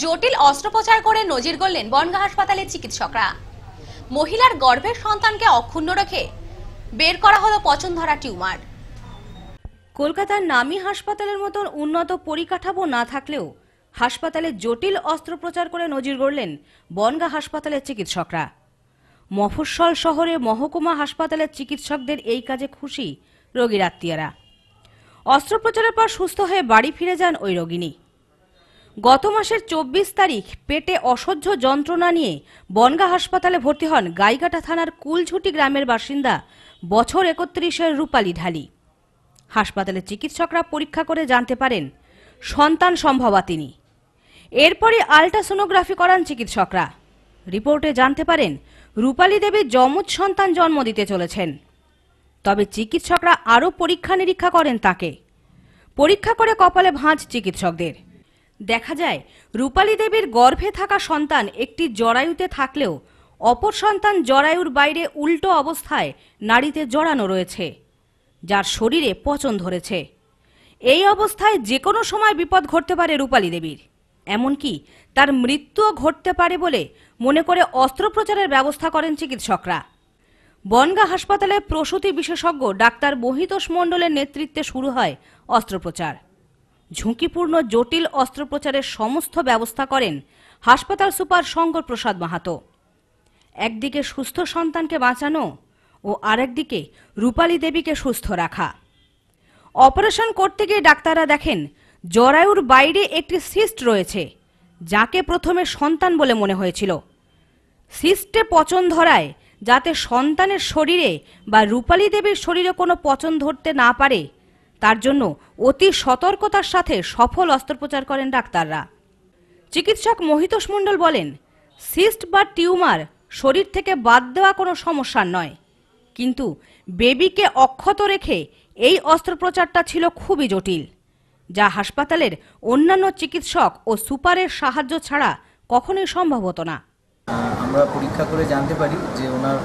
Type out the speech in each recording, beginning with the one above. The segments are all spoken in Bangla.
জটিল অস্ত্রোপচার করে নজির গড়লেন বনগা হাসপাতালের চিকিৎসকরা মহিলার গর্ভের সন্তানকে অক্ষুণ্ণ রেখে বের করা হলো পচনধরা টিউমার কলকাতার নামী হাসপাতালের মতন উন্নত পরিকাঠামো না থাকলেও হাসপাতালে জটিল অস্ত্রোপচার করে নজির গড়লেন বনগা হাসপাতালের চিকিৎসকরা মফস্বল শহরে মহকুমা হাসপাতালের চিকিৎসকদের এই কাজে খুশি রোগীর আত্মীয়রা অস্ত্রোপচারের পর সুস্থ হয়ে বাড়ি ফিরে যান ওই রোগিনী গত মাসের চব্বিশ তারিখ পেটে অসহ্য যন্ত্রণা নিয়ে বনগা হাসপাতালে ভর্তি হন গাইঘাটা থানার কুলঝুটি গ্রামের বাসিন্দা বছর একত্রিশের রূপালী ঢালি হাসপাতালে চিকিৎসকরা পরীক্ষা করে জানতে পারেন সন্তান সম্ভবা তিনি এরপরে আলট্রাসোনোগ্রাফি করান চিকিৎসকরা রিপোর্টে জানতে পারেন রূপালী দেবী যমজ সন্তান জন্ম দিতে চলেছেন তবে চিকিৎসকরা আরও পরীক্ষা নিরীক্ষা করেন তাকে পরীক্ষা করে কপালে ভাঁজ চিকিৎসকদের দেখা যায় রূপালী দেবীর গর্ভে থাকা সন্তান একটি জরায়ুতে থাকলেও অপর সন্তান জরায়ুর বাইরে উল্টো অবস্থায় নারীতে জড়ানো রয়েছে যার শরীরে পচন ধরেছে এই অবস্থায় যে কোনো সময় বিপদ ঘটতে পারে রূপালী দেবীর এমনকি তার মৃত্যুও ঘটতে পারে বলে মনে করে অস্ত্রোপচারের ব্যবস্থা করেন চিকিৎসকরা বনগা হাসপাতালে প্রসূতি বিশেষজ্ঞ ডাক্তার মহিতোষ মণ্ডলের নেতৃত্বে শুরু হয় অস্ত্রোপচার ঝুঁকিপূর্ণ জটিল অস্ত্রোপচারের সমস্ত ব্যবস্থা করেন হাসপাতাল সুপার শঙ্কর প্রসাদ মাহাতো একদিকে সুস্থ সন্তানকে বাঁচানো ও আরেকদিকে রূপালী দেবীকে সুস্থ রাখা অপারেশন করতে গিয়ে ডাক্তাররা দেখেন জরায়ুর বাইরে একটি সিস্ট রয়েছে যাকে প্রথমে সন্তান বলে মনে হয়েছিল সিস্টে পচন ধরায় যাতে সন্তানের শরীরে বা রূপালী দেবীর শরীরে কোনো পচন ধরতে না পারে তার জন্য অতি সতর্কতার সাথে সফল অস্ত্রোপচার করেন ডাক্তাররা চিকিৎসক মহিতোষ মণ্ডল বলেন সিস্ট বা টিউমার শরীর থেকে বাদ দেওয়া কোনো সমস্যা নয় কিন্তু বেবিকে অক্ষত রেখে এই অস্ত্রোপচারটা ছিল খুবই জটিল যা হাসপাতালের অন্যান্য চিকিৎসক ও সুপারের সাহায্য ছাড়া কখনোই সম্ভব হতো না আমরা পরীক্ষা করে জানতে পারি যে ওনার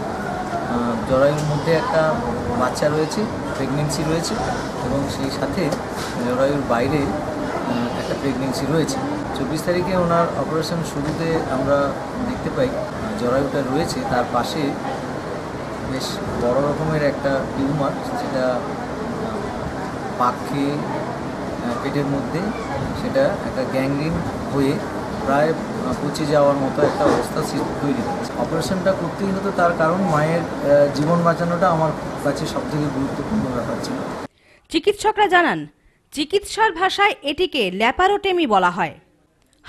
জরায়ুর মধ্যে একটা বাচ্চা রয়েছে প্রেগনেন্সি রয়েছে এবং সেই সাথে জরায়ুর বাইরে একটা প্রেগনেন্সি রয়েছে চব্বিশ তারিখে ওনার অপারেশন শুরুতে আমরা দেখতে পাই জরায়ুটা রয়েছে তার পাশে বেশ বড় রকমের একটা টিউমার যেটা পাক খেয়ে পেটের মধ্যে সেটা একটা গ্যাংগ্রিন হয়ে প্রায় পচে যাওয়ার মতো একটা অবস্থা তৈরি হয়েছে অপারেশনটা করতেই হতো তার কারণ মায়ের জীবন বাঁচানোটা আমার কাছে সবথেকে গুরুত্বপূর্ণ ব্যাপার ছিল চিকিৎসকরা জানান চিকিৎসার ভাষায় এটিকে ল্যাপারোটেমি বলা হয়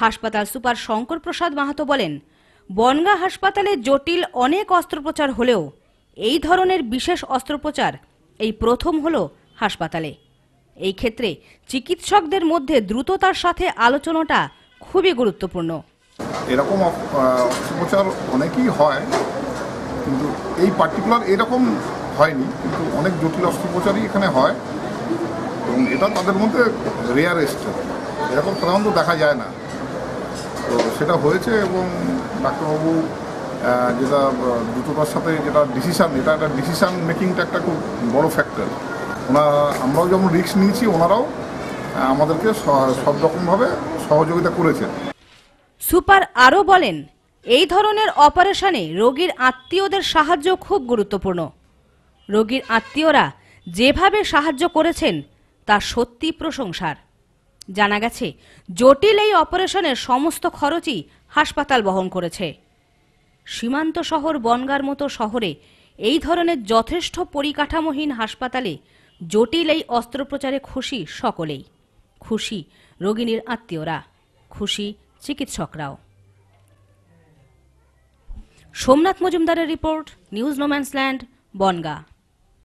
হাসপাতাল সুপার শঙ্কর প্রসাদ মাহাতো বলেন বনগা হাসপাতালে জটিল অনেক অস্ত্রোপচার হলেও এই ধরনের বিশেষ অস্ত্রোপচার এই প্রথম হল হাসপাতালে এই ক্ষেত্রে চিকিৎসকদের মধ্যে দ্রুততার সাথে আলোচনাটা খুবই গুরুত্বপূর্ণ এরকম অস্ত্রোপচার অনেকেই হয় কিন্তু এই পার্টিকুলার এরকম হয়নি কিন্তু অনেক জটিল অস্ত্রোপচারই এখানে হয় এবং এটা তাদের মধ্যে রেয়ারেস্ট এরকম সাধারণত দেখা যায় না তো সেটা হয়েছে এবং ডাক্তারবাবু যেটা দ্রুততার সাথে যেটা ডিসিশান এটা একটা ডিসিশান মেকিংটা একটা খুব বড় ফ্যাক্টর ওনারা আমরাও যেমন রিস্ক নিয়েছি ওনারাও আমাদেরকে সব রকমভাবে সহযোগিতা করেছেন সুপার আরও বলেন এই ধরনের অপারেশনে রোগীর আত্মীয়দের সাহায্য খুব গুরুত্বপূর্ণ রোগীর আত্মীয়রা যেভাবে সাহায্য করেছেন তা সত্যি প্রশংসার জানা গেছে জটিল এই অপারেশনের সমস্ত খরচই হাসপাতাল বহন করেছে সীমান্ত শহর বনগার মতো শহরে এই ধরনের যথেষ্ট পরিকাঠামোহীন হাসপাতালে জটিল এই অস্ত্রোপচারে খুশি সকলেই খুশি রোগিনীর আত্মীয়রা খুশি চিকিৎসকরাও সোমনাথ মজুমদারের রিপোর্ট নিউজ নোম্যান্সল্যান্ড বনগা